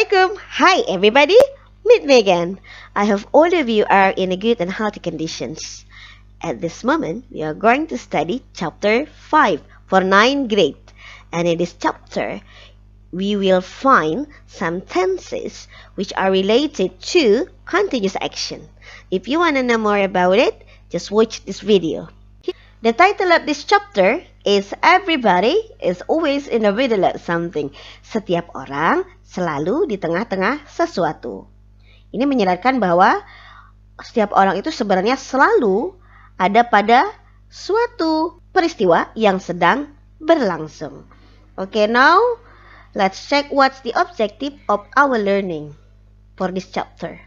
Assalamualaikum. Hi everybody. Meet me again. I hope all of you are in a good and healthy conditions. At this moment, we are going to study chapter 5 for 9th grade. And in this chapter, we will find some tenses which are related to continuous action. If you want to know more about it, just watch this video. The title of this chapter is Everybody is always in the middle of something. Setiap orang selalu di tengah-tengah sesuatu. Ini menyadarkan bahwa setiap orang itu sebenarnya selalu ada pada suatu peristiwa yang sedang berlangsung. Okay, now let's check what's the objective of our learning for this chapter.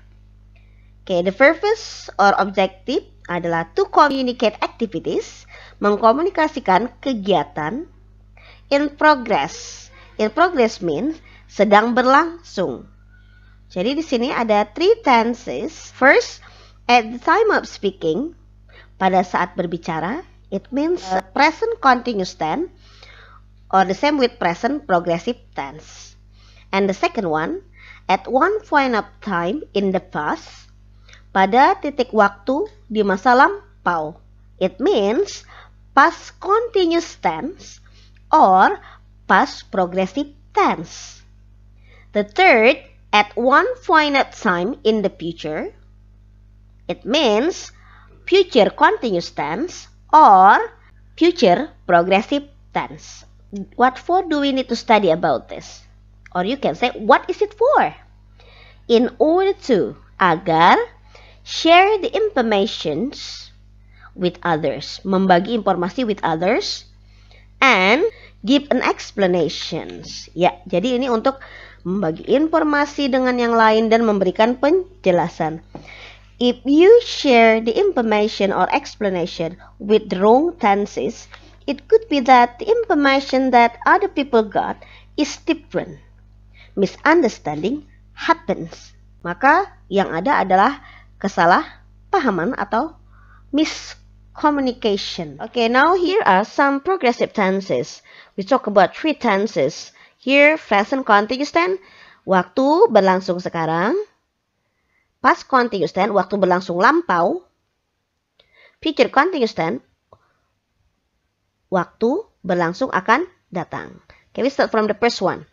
Okay, the purpose or objective adalah to communicate activities, mengkomunikasikan kegiatan in progress. In progress means sedang berlangsung. Jadi di sini ada three tenses. First, at the time of speaking, pada saat berbicara, it means present continuous tense or the same with present progressive tense. And the second one, at one point of time in the past, pada titik waktu di masa lampau. It means past continuous tense or past progressive tense. The third, at one finite time in the future. It means future continuous tense or future progressive tense. What for do we need to study about this? Or you can say, what is it for? In order to, agar, share the informations with others, membagi informasi with others, and give an explanations. Ya, jadi ini untuk membagi informasi dengan yang lain dan memberikan penjelasan. If you share the information or explanation with the wrong tenses, it could be that the information that other people got is different. Misunderstanding happens. Maka yang ada adalah kesalahpahaman atau miscommunication. Okay, now here are some progressive tenses. We talk about three tenses. Here, present continuous tense, waktu berlangsung sekarang. Past continuous tense, waktu berlangsung lampau. Future continuous tense, waktu berlangsung akan datang. Okay, we start from the first one.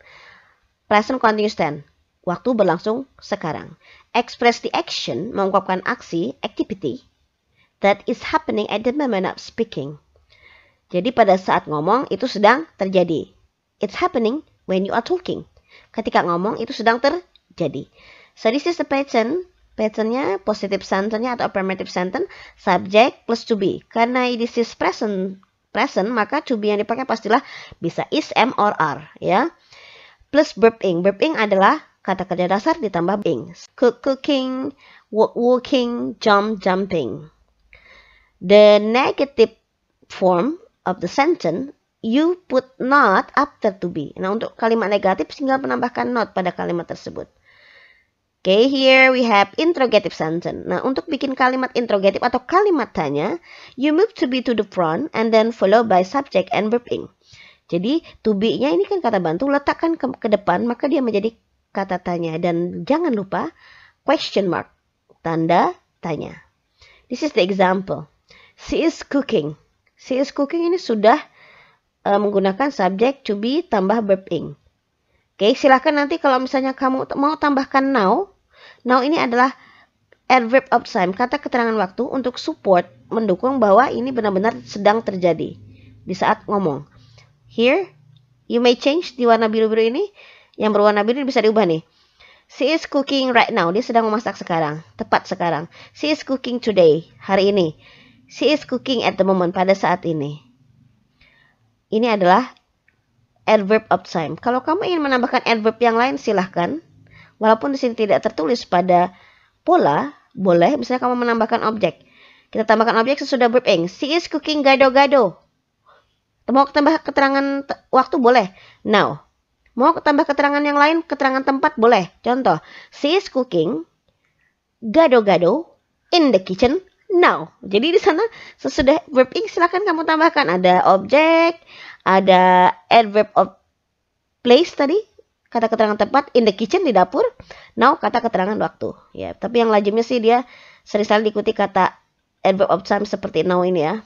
Present continuous tense, waktu berlangsung sekarang express the action, mengungkapkan aksi, activity, that is happening at the moment of speaking. Jadi pada saat ngomong itu sedang terjadi. It's happening when you are talking. Ketika ngomong itu sedang terjadi. So this is the pattern. Patternnya positive sentence atau affirmative sentence subject plus to be. Karena this is present present maka to be yang dipakai pastilah bisa is, am, or are ya. Plus verb ing. adalah kata kerja dasar ditambah ing. Cook, cooking, walk, walking, jump, jumping. The negative form of the sentence you put not after to be. Nah, untuk kalimat negatif tinggal menambahkan not pada kalimat tersebut. Oke, okay, here we have interrogative sentence. Nah, untuk bikin kalimat interrogative atau kalimat tanya, you move to be to the front and then follow by subject and verb ing. Jadi, to be-nya ini kan kata bantu, letakkan ke, ke depan, maka dia menjadi kata tanya dan jangan lupa question mark tanda tanya. This is the example. She is cooking. She is cooking ini sudah uh, menggunakan subject to be tambah verb ing. Oke, okay, silahkan nanti kalau misalnya kamu mau tambahkan now. Now ini adalah adverb of time, kata keterangan waktu untuk support, mendukung bahwa ini benar-benar sedang terjadi di saat ngomong. Here, you may change di warna biru-biru ini yang berwarna biru bisa diubah nih. She is cooking right now. Dia sedang memasak sekarang. Tepat sekarang. She is cooking today. Hari ini. She is cooking at the moment. Pada saat ini. Ini adalah adverb of time. Kalau kamu ingin menambahkan adverb yang lain, silahkan. Walaupun di sini tidak tertulis pada pola, boleh. Misalnya kamu menambahkan objek. Kita tambahkan objek sesudah verb ing. She is cooking gado-gado. Mau tambah keterangan waktu boleh. Now, Mau tambah keterangan yang lain? Keterangan tempat boleh. Contoh, she is cooking gado-gado in the kitchen now. Jadi di sana sesudah verb ing silahkan kamu tambahkan ada objek, ada adverb of place tadi kata keterangan tempat in the kitchen di dapur now kata keterangan waktu ya tapi yang lazimnya sih dia sering sekali diikuti kata adverb of time seperti now ini ya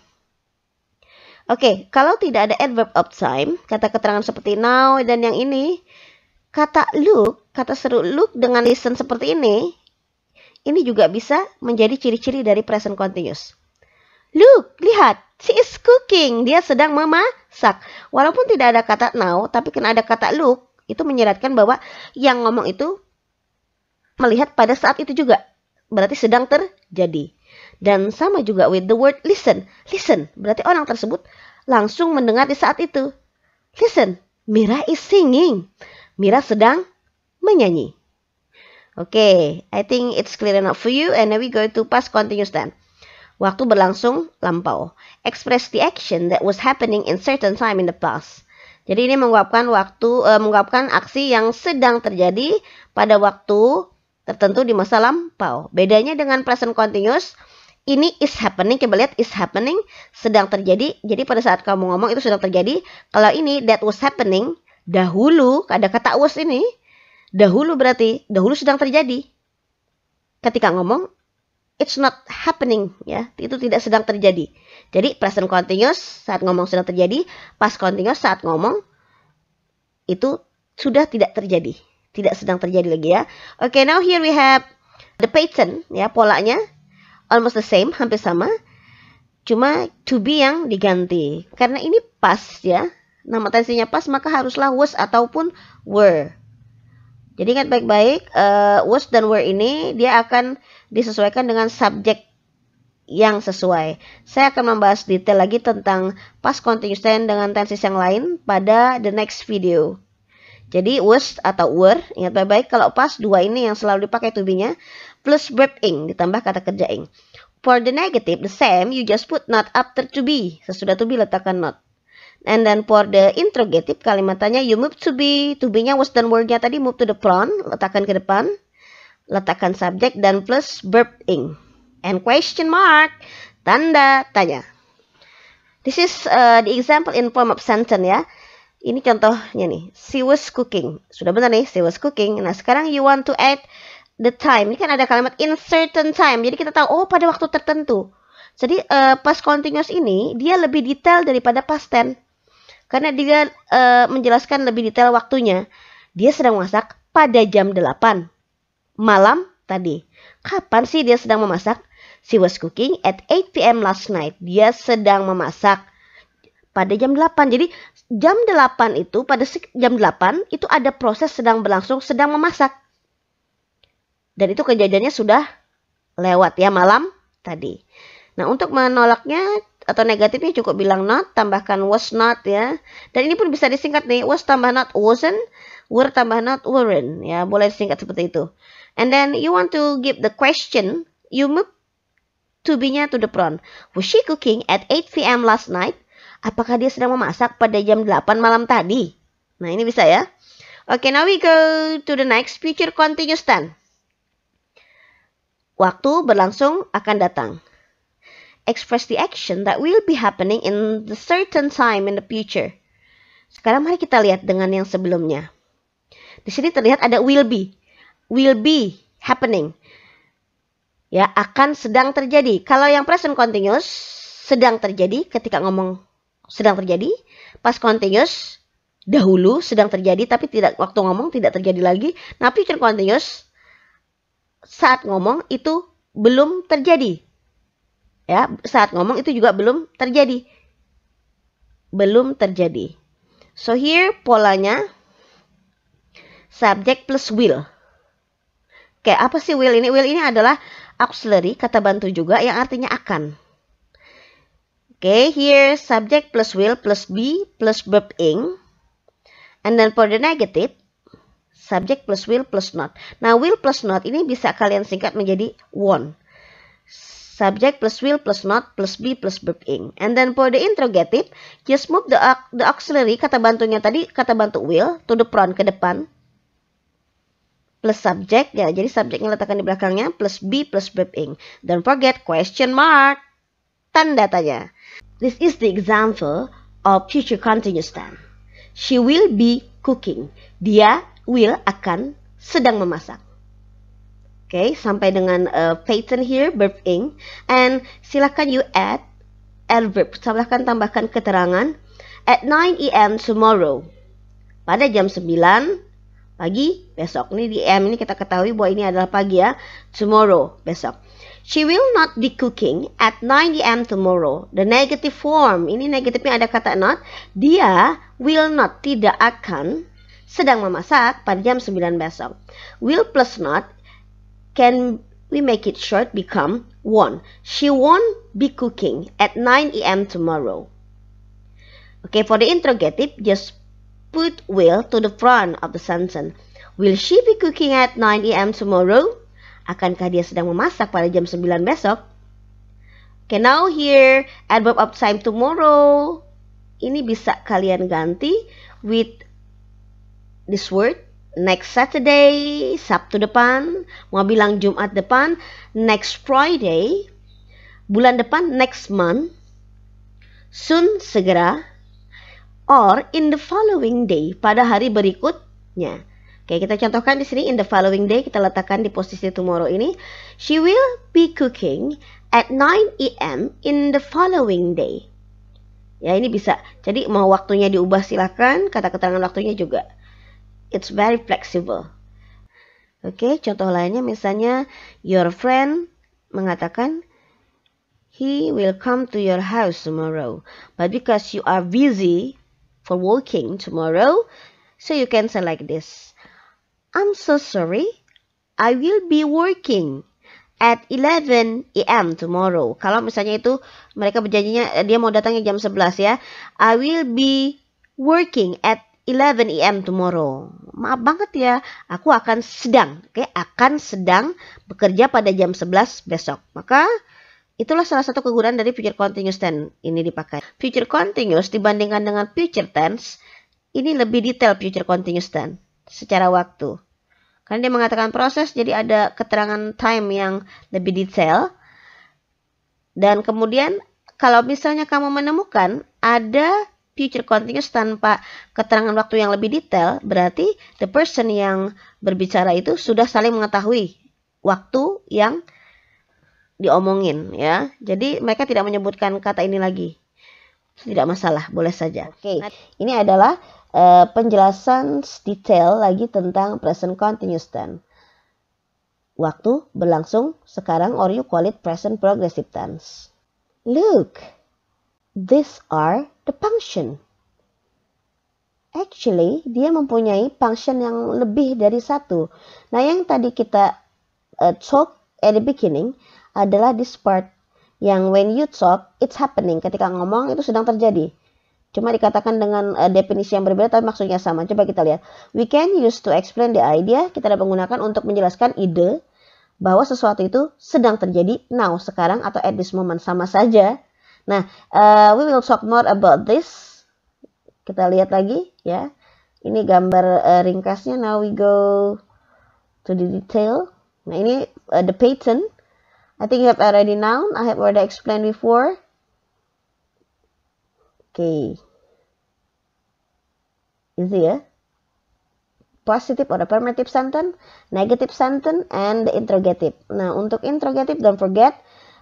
Oke, okay, kalau tidak ada adverb of time, kata keterangan seperti now dan yang ini, kata look, kata seru look dengan listen seperti ini, ini juga bisa menjadi ciri-ciri dari present continuous. Look, lihat, she is cooking, dia sedang memasak. Walaupun tidak ada kata now, tapi karena ada kata look, itu menyeratkan bahwa yang ngomong itu melihat pada saat itu juga. Berarti sedang terjadi. Dan sama juga with the word listen. Listen berarti orang tersebut langsung mendengar di saat itu. Listen, Mira is singing. Mira sedang menyanyi. Oke, okay, I think it's clear enough for you and now we go to past continuous then. Waktu berlangsung lampau. Express the action that was happening in certain time in the past. Jadi ini menguapkan waktu uh, mengungkapkan aksi yang sedang terjadi pada waktu tertentu di masa lampau. Bedanya dengan present continuous, ini is happening, kita lihat is happening sedang terjadi. Jadi pada saat kamu ngomong itu sedang terjadi. Kalau ini that was happening dahulu, ada kata was ini dahulu berarti dahulu sedang terjadi. Ketika ngomong it's not happening ya, itu tidak sedang terjadi. Jadi present continuous saat ngomong sedang terjadi, past continuous saat ngomong itu sudah tidak terjadi tidak sedang terjadi lagi ya. Oke, okay, now here we have the pattern ya, polanya almost the same, hampir sama. Cuma to be yang diganti. Karena ini pas ya. Nama tensinya pas maka haruslah was ataupun were. Jadi ingat baik-baik uh, was dan were ini dia akan disesuaikan dengan subjek yang sesuai. Saya akan membahas detail lagi tentang past continuous tense dengan tenses yang lain pada the next video. Jadi was atau were, ingat baik-baik kalau pas dua ini yang selalu dipakai to be-nya plus verb ing ditambah kata kerja ing. For the negative, the same, you just put not after to be. Sesudah to be letakkan not. And then for the interrogative, kalimatnya you move to be, to be-nya was dan were-nya tadi move to the front, letakkan ke depan, letakkan subjek dan plus verb ing. And question mark, tanda tanya. This is uh, the example in form of sentence ya. Ini contohnya nih, she was cooking. Sudah benar nih, she was cooking. Nah, sekarang you want to add the time. Ini kan ada kalimat in certain time. Jadi kita tahu, oh pada waktu tertentu. Jadi uh, past continuous ini dia lebih detail daripada past tense. Karena dia uh, menjelaskan lebih detail waktunya. Dia sedang memasak pada jam 8 malam tadi. Kapan sih dia sedang memasak? She was cooking at 8 p.m. last night. Dia sedang memasak pada jam 8. Jadi jam 8 itu pada jam 8 itu ada proses sedang berlangsung sedang memasak. Dan itu kejadiannya sudah lewat ya malam tadi. Nah, untuk menolaknya atau negatifnya cukup bilang not, tambahkan was not ya. Dan ini pun bisa disingkat nih, was tambah not wasn't, were tambah not weren't ya, boleh disingkat seperti itu. And then you want to give the question, you move to be-nya to the prompt. Was she cooking at 8 p.m. last night? Apakah dia sedang memasak pada jam 8 malam tadi? Nah, ini bisa ya. Oke, okay, now we go to the next future continuous tense. Waktu berlangsung akan datang. Express the action that will be happening in the certain time in the future. Sekarang mari kita lihat dengan yang sebelumnya. Di sini terlihat ada will be. Will be happening. Ya, akan sedang terjadi. Kalau yang present continuous sedang terjadi ketika ngomong sedang terjadi, past continuous dahulu sedang terjadi tapi tidak waktu ngomong tidak terjadi lagi. Nah, kan future continuous saat ngomong itu belum terjadi. Ya, saat ngomong itu juga belum terjadi. Belum terjadi. So here polanya subject plus will. Oke, apa sih will ini? Will ini adalah auxiliary, kata bantu juga yang artinya akan. Okay, here subject plus will plus be plus verb ing. And then for the negative, subject plus will plus not. Nah, will plus not ini bisa kalian singkat menjadi won. Subject plus will plus not plus be plus verb ing. And then for the interrogative, just move the, the auxiliary, kata bantunya tadi, kata bantu will, to the front, ke depan. Plus subject, ya, jadi subjeknya letakkan di belakangnya, plus be plus verb ing. Don't forget question mark, tanda tanya. This is the example of future continuous time. She will be cooking. Dia will akan sedang memasak. Oke, okay, sampai dengan uh, pattern here, verb ing. And silakan you add adverb. Silahkan tambahkan keterangan. At 9 a.m. tomorrow. Pada jam 9 Pagi besok. Ini di M ini kita ketahui bahwa ini adalah pagi ya. Tomorrow, besok. She will not be cooking at 9 a.m. tomorrow. The negative form. Ini negatifnya ada kata not. Dia will not, tidak akan sedang memasak pada jam 9 besok. Will plus not can we make it short become won't. She won't be cooking at 9 a.m. tomorrow. Okay, for the interrogative, just put will to the front of the sentence. Will she be cooking at 9 a.m. tomorrow? Akankah dia sedang memasak pada jam 9 besok? Okay, now here, adverb of time tomorrow. Ini bisa kalian ganti with this word. Next Saturday, Sabtu depan. Mau bilang Jumat depan. Next Friday, bulan depan, next month. Soon, segera or in the following day pada hari berikutnya. Oke, kita contohkan di sini in the following day kita letakkan di posisi tomorrow ini. She will be cooking at 9 a.m. in the following day. Ya, ini bisa. Jadi mau waktunya diubah silakan, kata keterangan waktunya juga. It's very flexible. Oke, contoh lainnya misalnya your friend mengatakan he will come to your house tomorrow, but because you are busy for working tomorrow. So you can say like this. I'm so sorry. I will be working at 11 a.m. tomorrow. Kalau misalnya itu mereka berjanjinya eh, dia mau datangnya jam 11 ya. I will be working at 11 a.m. tomorrow. Maaf banget ya, aku akan sedang, oke, okay? akan sedang bekerja pada jam 11 besok. Maka Itulah salah satu kegunaan dari future continuous tense ini dipakai. Future continuous dibandingkan dengan future tense, ini lebih detail future continuous tense secara waktu. Karena dia mengatakan proses, jadi ada keterangan time yang lebih detail. Dan kemudian kalau misalnya kamu menemukan ada future continuous tanpa keterangan waktu yang lebih detail, berarti the person yang berbicara itu sudah saling mengetahui waktu yang diomongin ya. Jadi mereka tidak menyebutkan kata ini lagi. Tidak masalah, boleh saja. Oke. Okay. Ini adalah uh, penjelasan detail lagi tentang present continuous tense. Waktu berlangsung sekarang or you call it present progressive tense. Look. These are the function. Actually, dia mempunyai function yang lebih dari satu. Nah, yang tadi kita uh, talk at the beginning, adalah this part yang when you talk it's happening ketika ngomong itu sedang terjadi cuma dikatakan dengan uh, definisi yang berbeda tapi maksudnya sama coba kita lihat we can use to explain the idea kita dapat menggunakan untuk menjelaskan ide bahwa sesuatu itu sedang terjadi now sekarang atau at this moment sama saja nah uh, we will talk more about this kita lihat lagi ya ini gambar uh, ringkasnya now we go to the detail nah ini uh, the patent I think you have already now. I have already explained before. Okay. Easy ya. Eh? Positive or affirmative sentence, negative sentence, and the interrogative. Nah, untuk interrogative, don't forget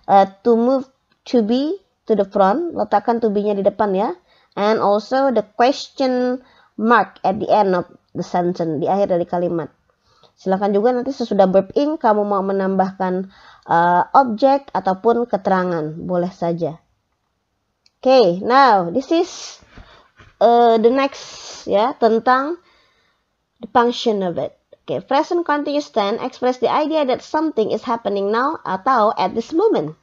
uh, to move to be to the front. Letakkan to be-nya di depan ya. And also the question mark at the end of the sentence, di akhir dari kalimat. Silahkan juga nanti sesudah verb ing kamu mau menambahkan uh, objek ataupun keterangan, boleh saja. Oke, okay, now this is uh, the next ya tentang the function of it. Oke, okay, present continuous tense express the idea that something is happening now atau at this moment.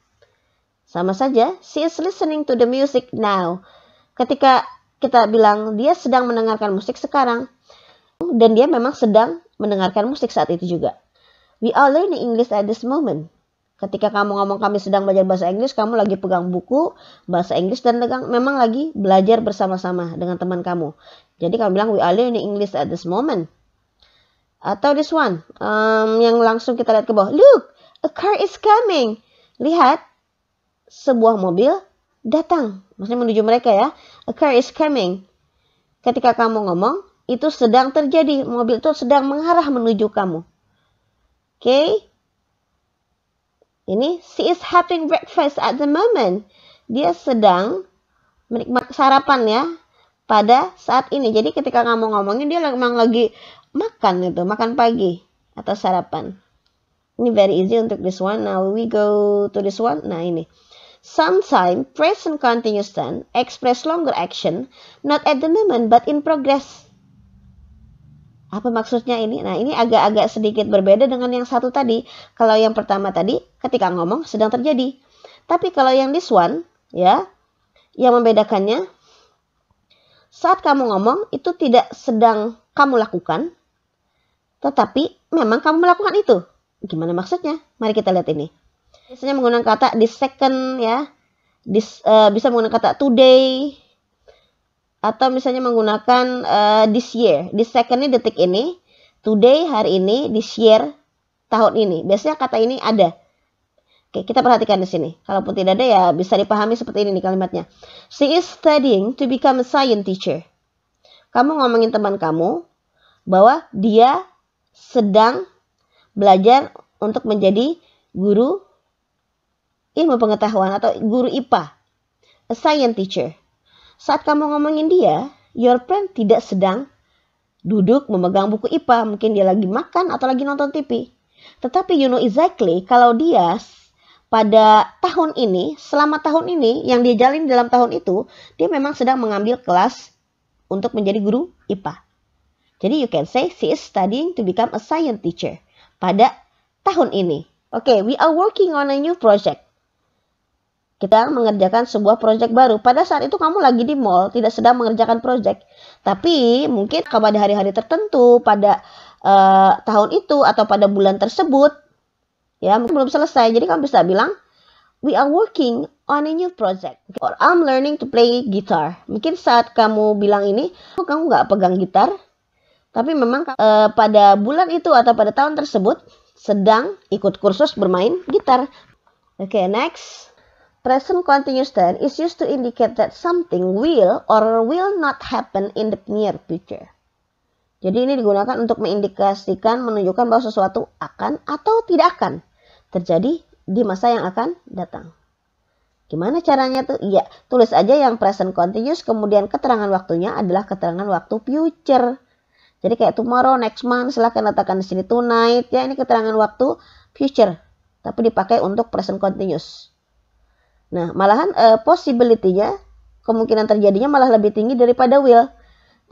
Sama saja, she is listening to the music now. Ketika kita bilang dia sedang mendengarkan musik sekarang, dan dia memang sedang mendengarkan musik saat itu juga. We are learning English at this moment. Ketika kamu ngomong kami sedang belajar bahasa Inggris, kamu lagi pegang buku bahasa Inggris dan memang lagi belajar bersama-sama dengan teman kamu. Jadi kamu bilang we are learning English at this moment. Atau this one, um, yang langsung kita lihat ke bawah. Look, a car is coming. Lihat, sebuah mobil datang. Maksudnya menuju mereka ya. A car is coming. Ketika kamu ngomong, itu sedang terjadi. Mobil itu sedang mengarah menuju kamu. Oke. Okay? Ini she is having breakfast at the moment. Dia sedang menikmati sarapan ya pada saat ini. Jadi ketika kamu ngomongin dia memang lagi makan itu, makan pagi atau sarapan. Ini very easy untuk this one. Now we go to this one. Nah ini. Sometimes present continuous tense express longer action not at the moment but in progress apa maksudnya ini? Nah, ini agak-agak sedikit berbeda dengan yang satu tadi. Kalau yang pertama tadi ketika ngomong sedang terjadi. Tapi kalau yang this one ya, yang membedakannya saat kamu ngomong itu tidak sedang kamu lakukan, tetapi memang kamu melakukan itu. Gimana maksudnya? Mari kita lihat ini. Biasanya menggunakan kata this second ya. This, uh, bisa menggunakan kata today, atau misalnya menggunakan uh, this year, this second ini detik ini, today hari ini, this year tahun ini. Biasanya kata ini ada. Oke, kita perhatikan di sini. Kalaupun tidak ada ya bisa dipahami seperti ini nih kalimatnya. She is studying to become a science teacher. Kamu ngomongin teman kamu bahwa dia sedang belajar untuk menjadi guru ilmu pengetahuan atau guru IPA, a science teacher. Saat kamu ngomongin dia, your friend tidak sedang duduk memegang buku IPA, mungkin dia lagi makan atau lagi nonton TV. Tetapi you know exactly kalau dia pada tahun ini, selama tahun ini yang dia jalin dalam tahun itu, dia memang sedang mengambil kelas untuk menjadi guru IPA. Jadi you can say she is studying to become a science teacher pada tahun ini. Oke, okay, we are working on a new project kita mengerjakan sebuah proyek baru. Pada saat itu kamu lagi di mall, tidak sedang mengerjakan proyek. Tapi mungkin pada hari-hari tertentu, pada uh, tahun itu atau pada bulan tersebut, ya mungkin belum selesai. Jadi kamu bisa bilang, we are working on a new project. Or I'm learning to play guitar. Mungkin saat kamu bilang ini, oh, kamu nggak pegang gitar, tapi memang uh, pada bulan itu atau pada tahun tersebut sedang ikut kursus bermain gitar. Oke, okay, next. Present continuous tense is used to indicate that something will or will not happen in the near future. Jadi ini digunakan untuk mengindikasikan menunjukkan bahwa sesuatu akan atau tidak akan terjadi di masa yang akan datang. Gimana caranya tuh? Iya, tulis aja yang present continuous kemudian keterangan waktunya adalah keterangan waktu future. Jadi kayak tomorrow, next month, silahkan letakkan di sini tonight. Ya, ini keterangan waktu future. Tapi dipakai untuk present continuous. Nah, malahan uh, possibility-nya kemungkinan terjadinya malah lebih tinggi daripada will.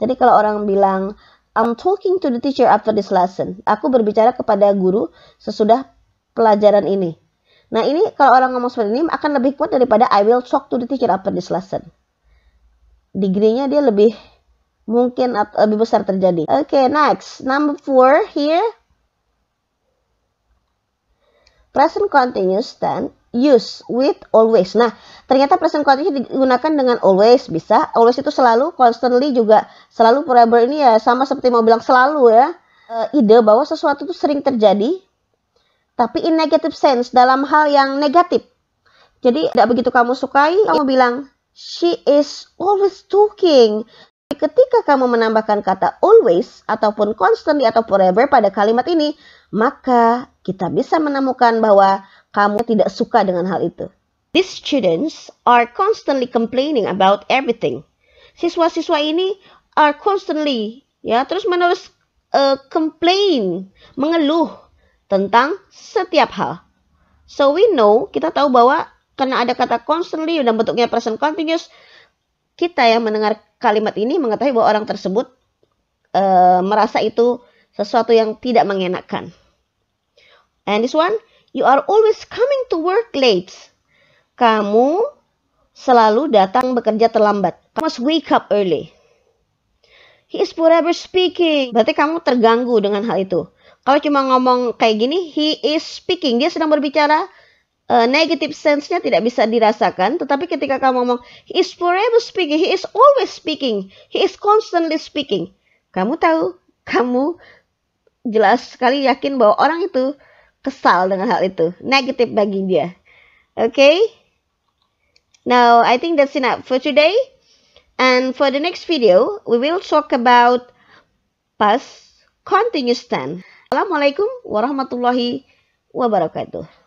Jadi kalau orang bilang I'm talking to the teacher after this lesson. Aku berbicara kepada guru sesudah pelajaran ini. Nah, ini kalau orang ngomong seperti ini akan lebih kuat daripada I will talk to the teacher after this lesson. Degree-nya dia lebih mungkin lebih besar terjadi. Oke, okay, next. Number four here. Present continuous dan use with always. Nah, ternyata present continuous digunakan dengan always bisa. Always itu selalu, constantly juga selalu forever ini ya sama seperti mau bilang selalu ya. E, ide bahwa sesuatu itu sering terjadi tapi in negative sense dalam hal yang negatif. Jadi tidak begitu kamu sukai, kamu bilang she is always talking. Ketika kamu menambahkan kata always ataupun constantly atau forever pada kalimat ini, maka kita bisa menemukan bahwa kamu tidak suka dengan hal itu. These students are constantly complaining about everything. Siswa-siswa ini are constantly ya terus menerus uh, eh, complain, mengeluh tentang setiap hal. So we know, kita tahu bahwa karena ada kata constantly dan bentuknya present continuous, kita yang mendengar kalimat ini mengetahui bahwa orang tersebut uh, merasa itu sesuatu yang tidak mengenakan. And this one, you are always coming to work late. Kamu selalu datang bekerja terlambat. Kamu must wake up early. He is forever speaking. Berarti kamu terganggu dengan hal itu. Kalau cuma ngomong kayak gini, he is speaking. Dia sedang berbicara. Uh, negative sense-nya tidak bisa dirasakan. Tetapi ketika kamu ngomong, he is forever speaking. He is always speaking. He is constantly speaking. Kamu tahu, kamu jelas sekali yakin bahwa orang itu kesal dengan hal itu. Negatif bagi dia. Oke? Okay? Now, I think that's enough for today. And for the next video, we will talk about past continuous tense. Assalamualaikum warahmatullahi wabarakatuh.